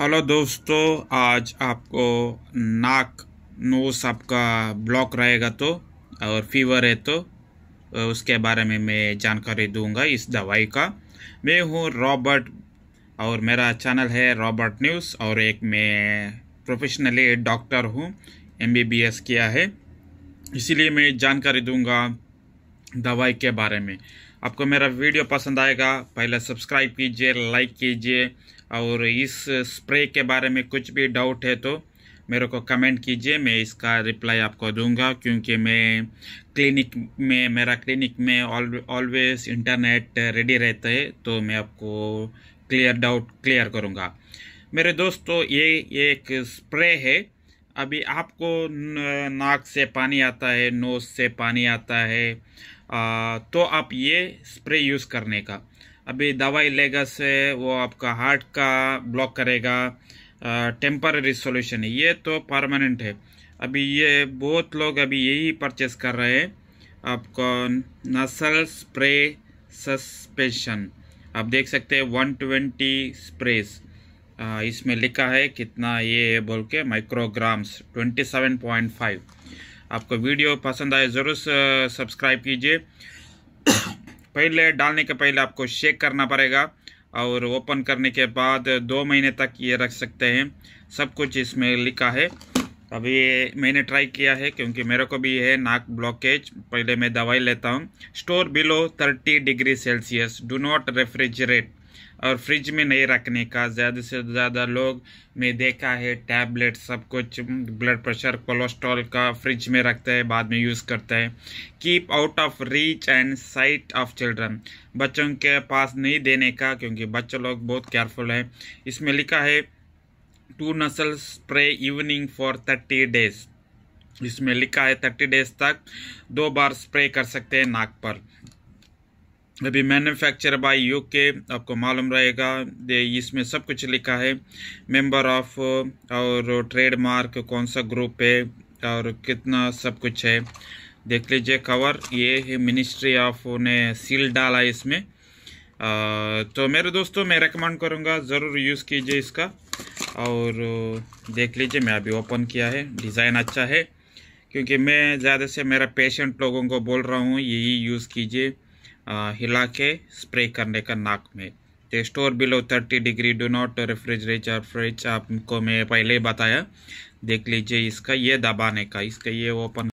hello दोस्तों आज आपको नाक नोस आपका ब्लॉक रहेगा तो और फीवर है तो उसके बारे में मैं जानकारी दूंगा इस दवाई का मैं हूँ रॉबर्ट और मेरा चैनल है रॉबर्ट न्यूज़ और एक मैं प्रोफेशनली डॉक्टर हूँ एमबीबीएस किया है इसीलिए मैं जानकारी दूंगा दवाई के बारे में आपको मेरा वीडियो पसंद आएगा पहले सब्सक्राइब कीजिए लाइक कीजिए और इस स्प्रे के बारे में कुछ भी डाउट है तो मेरे को कमेंट कीजिए मैं इसका रिप्लाई आपको दूंगा क्योंकि मैं क्लिनिक में मेरा क्लिनिक में ऑलवेज इंटरनेट रेडी रहता है तो मैं आपको क्लियर डाउट क्लियर करूँगा मेरे दोस्तों ये एक स्प्रे है अभी आपको नाक से पानी आता है नोज से पानी आता है आ, तो आप ये स्प्रे यूज़ करने का अभी दवाई लेगा से वो आपका हार्ट का ब्लॉक करेगा टेम्पररी सॉल्यूशन है ये तो परमानेंट है अभी ये बहुत लोग अभी यही परचेस कर रहे हैं आपको नसल स्प्रे सस्पेंशन आप देख सकते हैं 120 स्प्रेस इसमें लिखा है कितना ये है बोल के माइक्रोग्राम्स 27.5 आपको वीडियो पसंद आए ज़रूर सब्सक्राइब कीजिए पहले डालने के पहले आपको शेक करना पड़ेगा और ओपन करने के बाद दो महीने तक ये रख सकते हैं सब कुछ इसमें लिखा है अभी मैंने ट्राई किया है क्योंकि मेरे को भी है नाक ब्लॉकेज पहले मैं दवाई लेता हूँ store below 30 degree Celsius do not refrigerate और फ्रिज में नहीं रखने का ज़्यादा से ज़्यादा लोग में देखा है टैबलेट सब कुछ ब्लड प्रेशर कोलेस्ट्रॉल का फ्रिज में रखते हैं बाद में यूज़ करते हैं keep out of reach and sight of children बच्चों के पास नहीं देने का क्योंकि बच्चे लोग बहुत केयरफुल हैं इसमें लिखा है two nasal spray evening for thirty days इसमें लिखा है थर्टी डेज तक दो बार स्प्रे कर सकते हैं नाक पर अभी मैन्युफैक्चर बाय यूके आपको मालूम रहेगा इसमें सब कुछ लिखा है मेंबर ऑफ uh, और ट्रेडमार्क कौन सा ग्रुप है और कितना सब कुछ है देख लीजिए कवर ये है मिनिस्ट्री ऑफ ने सील डाला है इसमें आ, तो मेरे दोस्तों मैं रेकमेंड करूँगा ज़रूर यूज़ कीजिए इसका और uh, देख लीजिए मैं अभी ओपन किया है डिज़ाइन अच्छा है क्योंकि मैं ज़्यादा से मेरा पेशेंट लोगों को बोल रहा हूँ यही यूज़ कीजिए हिला के स्प्रे करने का नाक में तो store below thirty degree do not refrigerator fridge आपको मैं पहले बताया देख लीजिए इसका ये दबाने का इसका ये ओपन